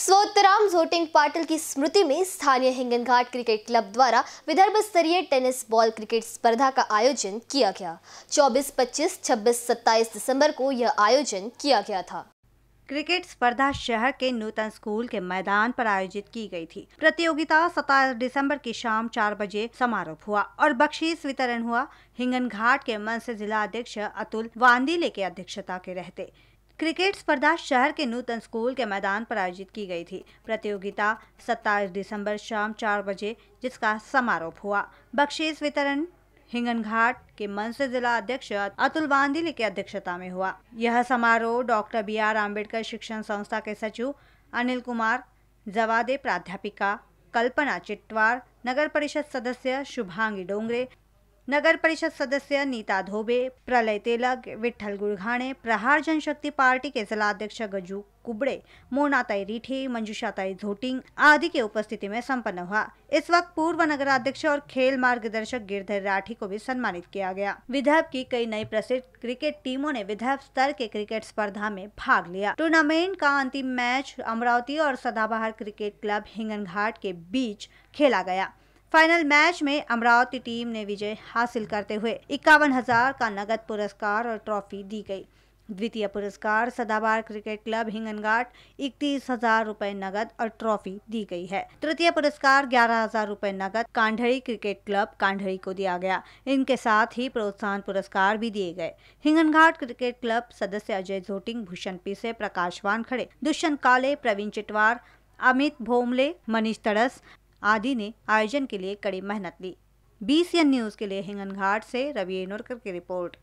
स्वोत्तराम झोटिंग पाटिल की स्मृति में स्थानीय हिंगन घाट क्रिकेट क्लब द्वारा विदर्भ स्तरीय टेनिस बॉल क्रिकेट स्पर्धा का आयोजन किया गया 24, 25, 26, 27 दिसंबर को यह आयोजन किया गया था क्रिकेट स्पर्धा शहर के नूतन स्कूल के मैदान पर आयोजित की गई थी प्रतियोगिता 27 दिसंबर की शाम चार बजे समारोह हुआ और बख्शीस वितरण हुआ हिंगन घाट के मन से जिला अध्यक्ष अतुल वांदीले के अध्यक्षता के रहते क्रिकेट स्पर्धा शहर के नूतन स्कूल के मैदान पर आयोजित की गई थी प्रतियोगिता 27 दिसंबर शाम चार बजे जिसका समारोह हुआ बख्शीस वितरण हिंगन घाट के मंच से जिला अध्यक्ष अतुल बांदिले की अध्यक्षता में हुआ यह समारोह डॉक्टर बी आर अम्बेडकर शिक्षण संस्था के सचिव अनिल कुमार जवादे प्राध्यापिका कल्पना चिटवार नगर परिषद सदस्य शुभांगी डोंगरे नगर परिषद सदस्य नीता धोबे प्रलय तेलक विठल गुरघाणे प्रहार जनशक्ति पार्टी के जिलाध्यक्ष गजू कुबड़े मोनाताई रीठे मंजूषाताई झोटिंग आदि के उपस्थिति में संपन्न हुआ इस वक्त पूर्व नगराध्यक्ष और खेल मार्गदर्शक गिरधर राठी को भी सम्मानित किया गया विदर्भ की कई नई प्रसिद्ध क्रिकेट टीमों ने विदर्भ स्तर के क्रिकेट स्पर्धा में भाग लिया टूर्नामेंट का अंतिम मैच अमरावती और सदाबहार क्रिकेट क्लब हिंगन घाट के बीच खेला गया फाइनल मैच में अमरावती टीम ने विजय हासिल करते हुए इक्यावन हजार का नगद पुरस्कार और ट्रॉफी दी गई द्वितीय पुरस्कार सदाबार क्रिकेट क्लब घाट इकतीस हजार रूपए नगद और ट्रॉफी दी गई है तृतीय पुरस्कार ग्यारह हजार रूपए नगद कांढड़ी क्रिकेट क्लब कांढड़ी को दिया गया इनके साथ ही प्रोत्साहन पुरस्कार भी दिए गए हिंगनघाट क्रिकेट क्लब सदस्य अजय झोटिंग भूषण पीसे प्रकाश वानखड़े दुष्यंत काले प्रवीण चिटवार अमित भोमले मनीष तड़स आदि ने आयोजन के लिए कड़ी मेहनत ली बी न्यूज़ के लिए हिंगन घाट से रवि एनोरकर की रिपोर्ट